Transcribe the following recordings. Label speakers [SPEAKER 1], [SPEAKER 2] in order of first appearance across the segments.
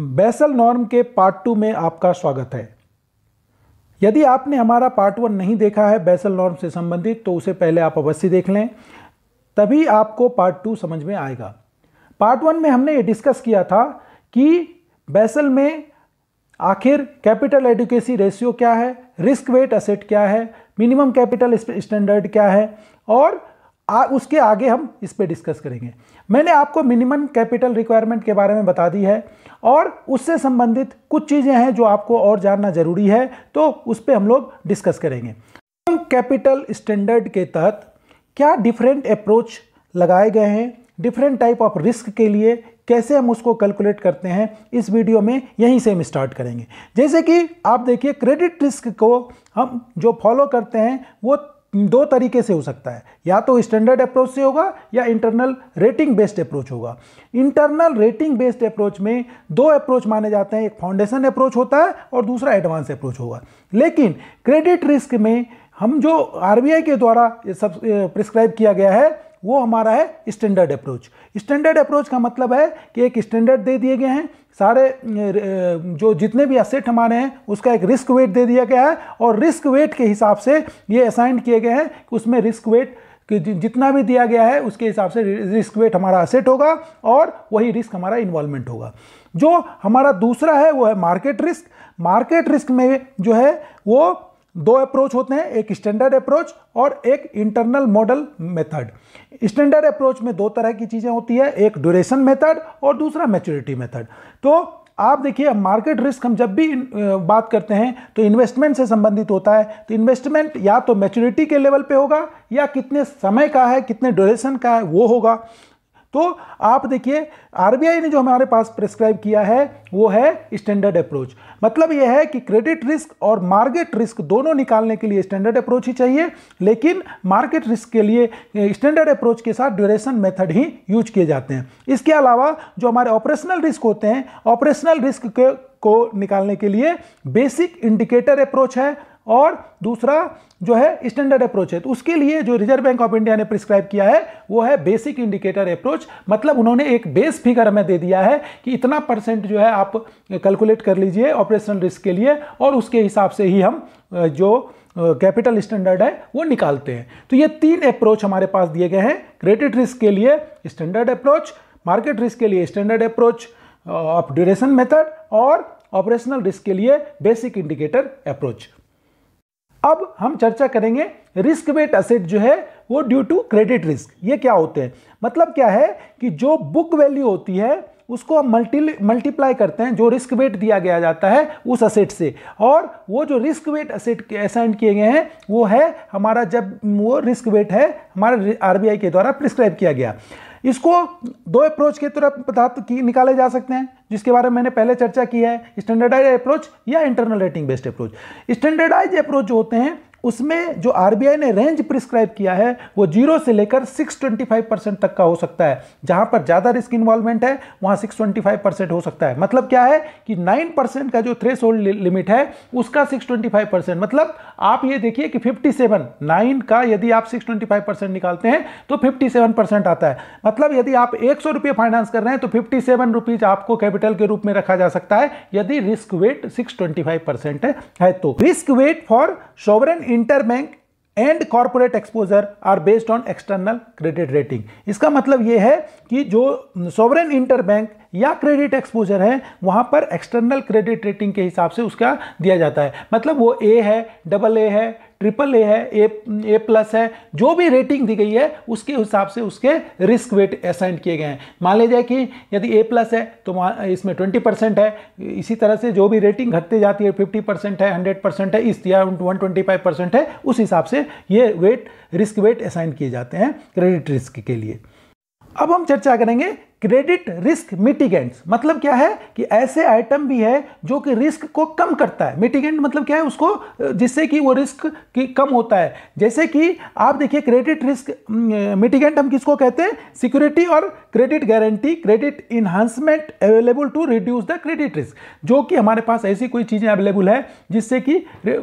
[SPEAKER 1] basal norm के part two में आपका स्वागत है यदि आपने हमारा पार्ट वन नहीं देखा है बेसल नॉर्म से संबंधित तो उसे पहले आप अवश्य देख लें तभी आपको पार्ट टू समझ में आएगा पार्ट वन में हमने ये डिस्कस किया था कि बेसल में आखिर कैपिटल एडुकेसी रेशियो क्या है रिस्क वेट असेट क्या है मिनिमम कैपिटल स्टैंडर्ड क्या है और आ, उसके आगे हम इस पर डिस्कस करेंगे मैंने आपको मिनिमम कैपिटल रिक्वायरमेंट के बारे में बता दी है और उससे संबंधित कुछ चीज़ें हैं जो आपको और जानना ज़रूरी है तो उस पर हम लोग डिस्कस करेंगे कैपिटल स्टैंडर्ड के तहत क्या डिफरेंट अप्रोच लगाए गए हैं डिफरेंट टाइप ऑफ रिस्क के लिए कैसे हम उसको कैलकुलेट करते हैं इस वीडियो में यहीं से हम स्टार्ट करेंगे जैसे कि आप देखिए क्रेडिट रिस्क को हम जो फॉलो करते हैं वो दो तरीके से हो सकता है या तो स्टैंडर्ड अप्रोच से होगा या इंटरनल रेटिंग बेस्ड अप्रोच होगा इंटरनल रेटिंग बेस्ड अप्रोच में दो अप्रोच माने जाते हैं एक फाउंडेशन अप्रोच होता है और दूसरा एडवांस अप्रोच होगा लेकिन क्रेडिट रिस्क में हम जो आर के द्वारा सब प्रिस्क्राइब किया गया है वो हमारा है स्टैंडर्ड अप्रोच स्टैंडर्ड अप्रोच का मतलब है कि एक स्टैंडर्ड दे दिए गए हैं सारे जो जितने भी असेट हमारे हैं उसका एक रिस्क वेट दे दिया गया है और रिस्क वेट के हिसाब से ये असाइन किए गए हैं कि उसमें रिस्क वेट कि जितना भी दिया गया है उसके हिसाब से रिस्क वेट हमारा असेट होगा और वही रिस्क हमारा इन्वॉल्वमेंट होगा जो हमारा दूसरा है वो है मार्केट रिस्क मार्केट रिस्क में जो है वो दो अप्रोच होते हैं एक स्टैंडर्ड अप्रोच और एक internal model method standard approach में दो तरह की चीज़ें होती है एक ड्यूरेशन मेथड और दूसरा मेच्योरिटी मेथड तो आप देखिए मार्केट रिस्क हम जब भी बात करते हैं तो इन्वेस्टमेंट से संबंधित होता है तो इन्वेस्टमेंट या तो मैच्योरिटी के लेवल पे होगा या कितने समय का है कितने ड्यूरेशन का है वो होगा तो आप देखिए आरबीआई ने जो हमारे पास प्रिस्क्राइब किया है वो है स्टैंडर्ड अप्रोच मतलब यह है कि क्रेडिट रिस्क और मार्केट रिस्क दोनों निकालने के लिए स्टैंडर्ड अप्रोच ही चाहिए लेकिन मार्केट रिस्क के लिए स्टैंडर्ड अप्रोच के साथ ड्यूरेशन मेथड ही यूज किए जाते हैं इसके अलावा जो हमारे ऑपरेशनल रिस्क होते हैं ऑपरेशनल रिस्क के को निकालने के लिए बेसिक इंडिकेटर अप्रोच है और दूसरा जो है स्टैंडर्ड अप्रोच है तो उसके लिए जो रिजर्व बैंक ऑफ इंडिया ने प्रिस्क्राइब किया है वो है बेसिक इंडिकेटर अप्रोच मतलब उन्होंने एक बेस फिगर हमें दे दिया है कि इतना परसेंट जो है आप कैलकुलेट कर लीजिए ऑपरेशनल रिस्क के लिए और उसके हिसाब से ही हम जो कैपिटल स्टैंडर्ड है वो निकालते हैं तो ये तीन अप्रोच हमारे पास दिए गए हैं क्रेडिट रिस्क के लिए स्टैंडर्ड अप्रोच मार्केट रिस्क के लिए standard approach of duration method और ऑपरेशनल रिस्क के लिए बेसिक इंडिकेटर अप्रोच अब हम चर्चा करेंगे रिस्क वेट असेट जो है वो ड्यू टू क्रेडिट रिस्क ये क्या होते हैं मतलब क्या है कि जो बुक वैल्यू होती है उसको हम मल्टी मल्टीप्लाई करते हैं जो रिस्क वेट दिया गया जाता है उस असेट से और वो जो रिस्क वेट असेट असाइन किए गए हैं वो है हमारा जब वो रिस्क वेट है हमारा आरबीआई के द्वारा प्रिस्क्राइब किया गया इसको दो अप्रोच के तरफ पदार्थ की निकाले जा सकते हैं जिसके बारे में मैंने पहले चर्चा की है स्टैंडर्डाइज अप्रोच या internal rating based approach standardise approach जो होते हैं उसमें जो आरबीआई ने रेंज प्रिस्क्राइब किया है वो जीरो से लेकर 625 परसेंट तक का हो सकता है जहां पर ज़्यादा रिस्क इन्वॉल्वमेंट है वहां 625 परसेंट हो सकता है मतलब क्या है कि 9 परसेंट का जो थ्रेस होल्ड लिमिट है उसका 625 परसेंट मतलब आप ये देखिए कि 57 नाइन का यदि आप 625 परसेंट निकालते हैं तो 57 परसेंट आता है मतलब यदि आप एक सौ फाइनेंस कर रहे हैं तो फिफ्टी सेवन आपको कैपिटल के रूप में रखा जा सकता है यदि रिस्क वेट सिक्स परसेंट है तो risk weight for sovereign interbank and corporate exposure are based on external credit rating इसका मतलब ये है कि जो सॉवरेन इंटरबैंक या क्रेडिट एक्सपोजर है वहाँ पर एक्सटर्नल क्रेडिट रेटिंग के हिसाब से उसका दिया जाता है मतलब वो ए है डबल ए है ट्रिपल ए है ए ए प्लस है जो भी रेटिंग दी गई है उसके हिसाब से उसके रिस्क वेट असाइन किए गए हैं मान लीजिए कि यदि ए प्लस है तो इसमें ट्वेंटी परसेंट है इसी तरह से जो भी रेटिंग घटती जाती है फिफ्टी परसेंट है हंड्रेड परसेंट है इस या वन ट्वेंटी फाइव परसेंट है उस हिसाब से ये वेट रिस्क वेट असाइन किए जाते हैं क्रेडिट रिस्क के लिए अब हम चर्चा करेंगे क्रेडिट रिस्क मिटिगेंट्स मतलब क्या है कि ऐसे आइटम भी है जो कि रिस्क को कम करता है मिटिगेंट मतलब क्या है उसको जिससे कि वो रिस्क की कम होता है जैसे कि आप देखिए क्रेडिट रिस्क मिटिगेंट हम किसको कहते हैं सिक्योरिटी और credit guarantee credit enhancement available to reduce the credit risk जो कि हमारे पास ऐसी कोई चीज़ें अवेलेबल है जिससे कि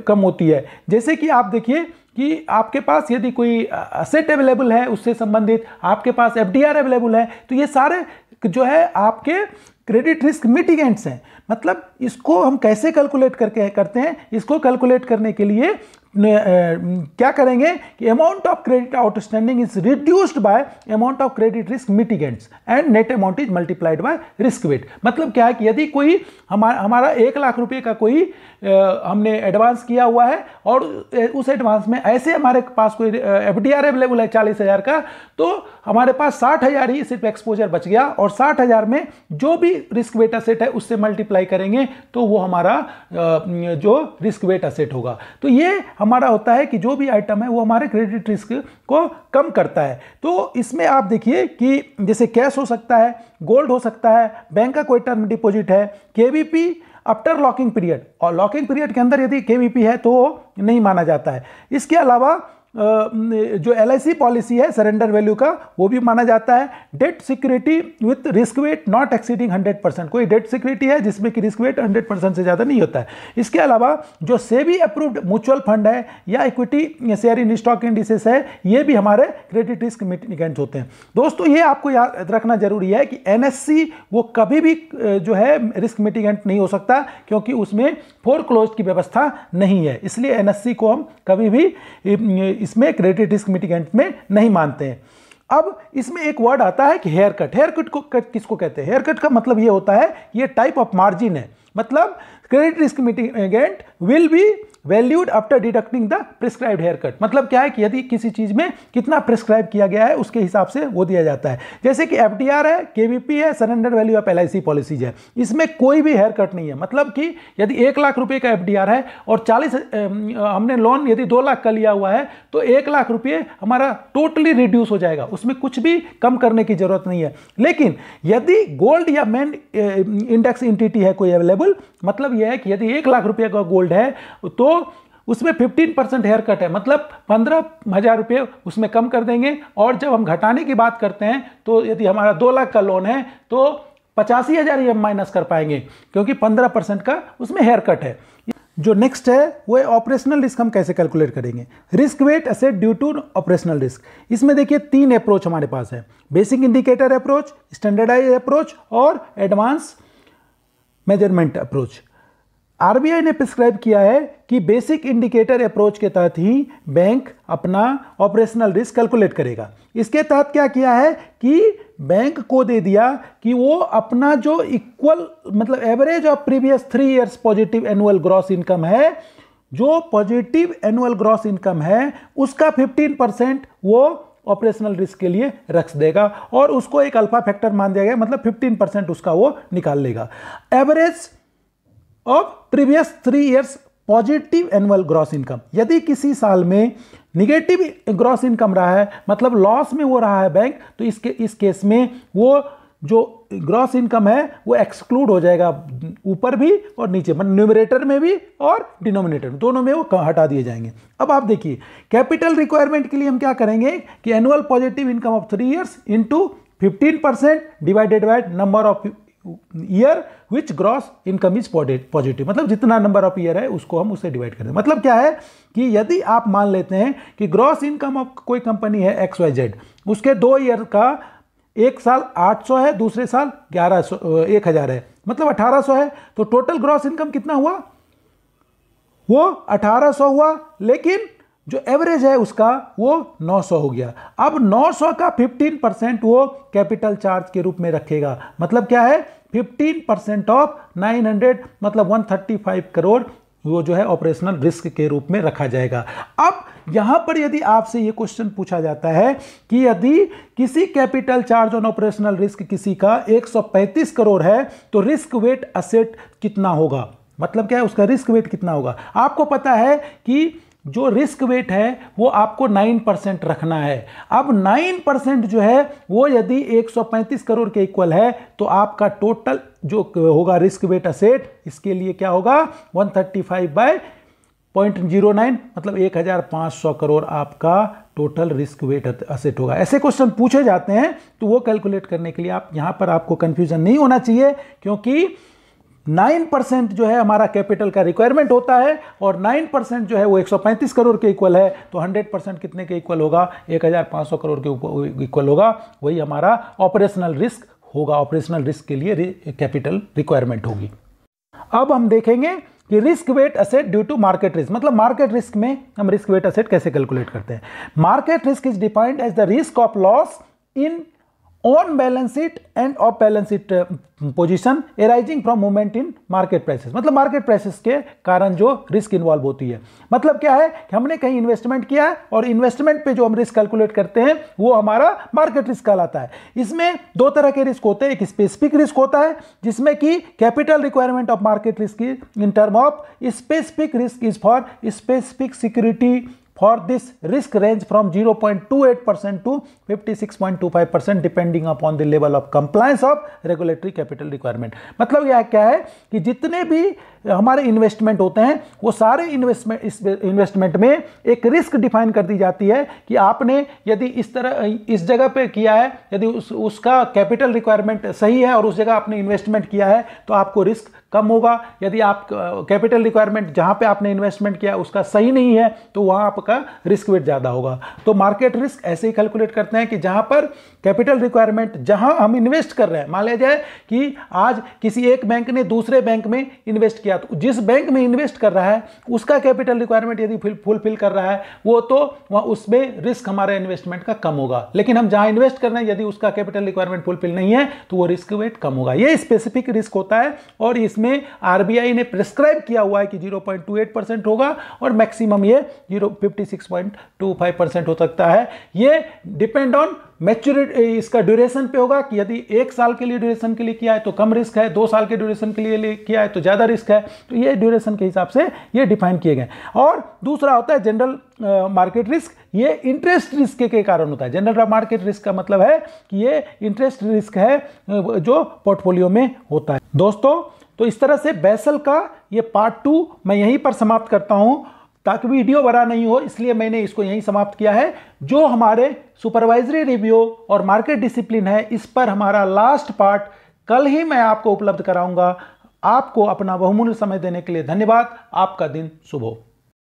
[SPEAKER 1] कम होती है जैसे कि आप देखिए कि आपके पास यदि कोई असेट अवेलेबल है उससे संबंधित आपके पास एफ अवेलेबल है तो ये सारे जो है आपके क्रेडिट रिस्क मिटिगेंट्स हैं मतलब इसको हम कैसे कैलकुलेट करके करते हैं इसको कैलकुलेट करने के लिए क्या करेंगे कि amount of credit outstanding is reduced by amount of credit risk mitigants and net amount is multiplied by risk weight मतलब क्या है कि यदि कोई हमारा हमारा एक लाख रुपए का कोई हमने एडवांस किया हुआ है और उस एडवांस में ऐसे हमारे पास कोई एफ डी आर अवेलेबल है चालीस हज़ार का तो हमारे पास साठ हज़ार ही सिर्फ एक्सपोजर बच गया और साठ हज़ार में जो भी रिस्क वेट असेट है उससे मल्टीप्लाई करेंगे तो वो हमारा जो रिस्क वेट असेट होगा तो ये हमारा होता है कि जो भी आइटम है वो हमारे क्रेडिट रिस्क को कम करता है तो इसमें आप देखिए कि जैसे कैश हो सकता है गोल्ड हो सकता है बैंक का कोई टर्म डिपॉजिट है के आफ्टर लॉकिंग पीरियड और लॉकिंग पीरियड के अंदर यदि के है तो नहीं माना जाता है इसके अलावा जो एल पॉलिसी है सरेंडर वैल्यू का वो भी माना जाता है debt security with risk weight not exceeding 100 percent कोई डेट सिक्योरिटी है जिसमें कि रिस्क वेट 100 परसेंट से ज़्यादा नहीं होता है इसके अलावा जो सेबी अप्रूव्ड म्यूचुअल फंड है या equity share in stock indices है ये भी हमारे क्रेडिट रिस्क मिटिगेंट होते हैं दोस्तों ये आपको याद रखना जरूरी है कि एन वो कभी भी जो है रिस्क मिटिगेंट नहीं हो सकता क्योंकि उसमें फोर क्लोज की व्यवस्था नहीं है इसलिए एन को हम कभी भी इसमें क्रेडिट रिस्क मिटिगेंट में नहीं मानते हैं अब इसमें एक वर्ड आता है कि हेयर कट हेयर कट को कट किसको कहते हैं हेयर कट का मतलब ये होता है ये टाइप ऑफ मार्जिन है मतलब credit risk mitigant will be valued after deducting the prescribed haircut मतलब क्या है कि यदि किसी चीज़ में कितना प्रिस्क्राइब किया गया है उसके हिसाब से वो दिया जाता है जैसे कि एफ है के है surrender value of L policies है इसमें कोई भी हेयर कट नहीं है मतलब कि यदि एक लाख रुपये का एफ है और चालीस हमने लोन यदि दो लाख का लिया हुआ है तो एक लाख रुपये हमारा टोटली रिड्यूस हो जाएगा उसमें कुछ भी कम करने की ज़रूरत नहीं है लेकिन यदि गोल्ड या मेन इंडेक्स इंटिटी है कोई अवेलेबल मतलब यह है कि यदि एक लाख रुपये का गोल्ड है तो उसमें फिफ्टीन परसेंट हेयर कट है मतलब पंद्रह हज़ार रुपये उसमें कम कर देंगे और जब हम घटाने की बात करते हैं तो यदि हमारा दो लाख का लोन है तो पचासी हज़ार ही हम माइनस कर पाएंगे क्योंकि पंद्रह परसेंट का उसमें हेयर कट है जो नेक्स्ट है वो है ऑपरेशनल रिस्क हम कैसे कैलकुलेट करेंगे risk weight asset due to operational risk इसमें देखिए तीन अप्रोच हमारे पास है basic indicator approach standardise approach और एडवांस मेजरमेंट अप्रोच आर ने प्रिस्क्राइब किया है कि बेसिक इंडिकेटर अप्रोच के तहत ही बैंक अपना ऑपरेशनल रिस्क कैलकुलेट करेगा इसके तहत क्या किया है कि बैंक को दे दिया कि वो अपना जो इक्वल मतलब average of previous three years positive annual gross income है जो पॉजिटिव एनुअल ग्रॉस इनकम है उसका 15 परसेंट वो ऑपरेशनल रिस्क के लिए रख देगा और उसको एक अल्फा फैक्टर मान दिया गया मतलब 15 परसेंट उसका वो निकाल लेगा average of previous three years positive annual gross income यदि किसी साल में निगेटिव ग्रॉस इनकम रहा है मतलब लॉस में वो रहा है बैंक तो इसके इस केस में वो जो ग्रॉस इनकम है वो एक्सक्लूड हो जाएगा ऊपर भी और नीचे मतलब न्यूमरेटर में भी और डिनोमिनेटर में दोनों में वो हटा दिए जाएंगे अब आप देखिए कैपिटल रिक्वायरमेंट के लिए हम क्या करेंगे कि annual positive income of three years into fifteen percent divided by number of year which gross income is positive मतलब जितना नंबर ऑफ ईयर है उसको हम उससे डिवाइड करें मतलब क्या है कि यदि आप मान लेते हैं कि ग्रॉस इनकम ऑफ कोई कंपनी है एक्स वाई जेड उसके दो ईयर का एक साल 800 है दूसरे साल 1100 एक हज़ार है मतलब 1800 है तो टोटल ग्रॉस इनकम कितना हुआ वो 1800 हुआ लेकिन जो एवरेज है उसका वो 900 हो गया अब 900 का 15 परसेंट वो कैपिटल चार्ज के रूप में रखेगा मतलब क्या है 15 परसेंट ऑफ 900 मतलब 135 करोड़ वो जो है ऑपरेशनल रिस्क के रूप में रखा जाएगा अब यहाँ पर यदि आपसे ये क्वेश्चन पूछा जाता है कि यदि किसी capital charge on operational risk किसी का 135 करोड़ है तो रिस्क वेट असेट कितना होगा मतलब क्या है उसका रिस्क वेट कितना होगा आपको पता है कि जो रिस्क वेट है वो आपको 9 परसेंट रखना है अब 9 परसेंट जो है वो यदि 135 करोड़ के इक्वल है तो आपका टोटल जो होगा रिस्क वेट असेट इसके लिए क्या होगा 135 thirty five by point zero nine मतलब एक हज़ार पाँच सौ करोड़ आपका टोटल रिस्क वेट असेट होगा ऐसे क्वेश्चन पूछे जाते हैं तो वो कैलकुलेट करने के लिए आप यहाँ पर आपको कन्फ्यूज़न नहीं होना चाहिए क्योंकि नाइन परसेंट जो है हमारा कैपिटल का रिक्वायरमेंट होता है और नाइन परसेंट जो है वो पैंतीस करोड़ के इक्वल है तो हंड्रेड परसेंट कितने के इक्वल होगा एक हजार सौ करोड़ के इक्वल होगा वही हमारा ऑपरेशनल रिस्क होगा ऑपरेशनल रिस्क के लिए कैपिटल रिक्वायरमेंट होगी अब हम देखेंगे कि risk weight asset due to market risk मतलब मार्केट रिस्क में हम रिस्क वेट असेट कैसे कैलकुलेट करते हैं market risk is defined as the risk of loss in on balance sheet and off balance sheet position arising from movement in market prices मतलब market prices के कारण जो risk involve होती है मतलब क्या है कि हमने कहीं इन्वेस्टमेंट किया है और इन्वेस्टमेंट पे जो हम रिस्क कैलकुलेट करते हैं वो हमारा मार्केट रिस्क कहलाता है इसमें दो तरह के रिस्क होते हैं एक स्पेसिफिक रिस्क होता है जिसमें कि capital requirement of market risk in term of specific risk is for specific security for this risk range from zero point two eight percent to fifty six point two five percent depending upon the level of compliance of regulatory capital requirement मतलब यह क्या है कि जितने भी हमारे investment होते हैं वो सारे इन्वेस्टमेंट इस इन्वेस्टमेंट में एक रिस्क डिफाइन कर दी जाती है कि आपने यदि इस तरह इस जगह पर किया है यदि उस उसका कैपिटल रिक्वायरमेंट सही है और उस जगह आपने इन्वेस्टमेंट किया है तो आपको रिस्क कम होगा यदि आप कैपिटल रिक्वायरमेंट जहां पे आपने इन्वेस्टमेंट किया उसका सही नहीं है तो वहाँ आपका रिस्क वेट ज़्यादा होगा तो मार्केट रिस्क ऐसे ही कैलकुलेट करते हैं कि जहां पर कैपिटल रिक्वायरमेंट जहां हम इन्वेस्ट कर रहे हैं मान लिया जाए कि आज किसी एक बैंक ने दूसरे बैंक में इन्वेस्ट किया तो जिस बैंक में इन्वेस्ट कर रहा है उसका कैपिटल रिक्वायरमेंट यदि फुलफिल कर रहा है वो तो वहाँ उसमें रिस्क हमारे इन्वेस्टमेंट का कम होगा लेकिन हम जहाँ इन्वेस्ट कर रहे हैं यदि उसका कैपिटल रिक्वायरमेंट फुलफिल नहीं है तो वो रिस्क वेट कम होगा ये स्पेसिफिक रिस्क होता है और इसमें आर ने प्रिस्क्राइब किया हुआ है कि जीरो परसेंट होगा और मैक्सिमम ये जीरो फिफ्टी हो सकता है ये डिपेंड ऑन मैच्योरिट eh, इसका ड्यूरेशन पे होगा कि यदि एक साल के लिए ड्यूरेशन के लिए किया है तो कम रिस्क है दो साल के ड्यूरेशन के लिए किया है तो ज़्यादा रिस्क है तो ये ड्यूरेशन के हिसाब से ये डिफाइन किए गए और दूसरा होता है जनरल मार्केट रिस्क ये इंटरेस्ट रिस्क के, के कारण होता है जनरल मार्केट रिस्क का मतलब है कि ये इंटरेस्ट रिस्क है eh, जो पोर्टफोलियो में होता है दोस्तों तो इस तरह से बैसल का ये पार्ट टू मैं यहीं पर समाप्त करता हूँ ताकि वीडियो बड़ा नहीं हो इसलिए मैंने इसको यहीं समाप्त किया है जो हमारे सुपरवाइजरी रिव्यू और मार्केट डिसिप्लिन है इस पर हमारा लास्ट पार्ट कल ही मैं आपको उपलब्ध कराऊंगा आपको अपना बहुमूल्य समय देने के लिए धन्यवाद आपका दिन शुभ हो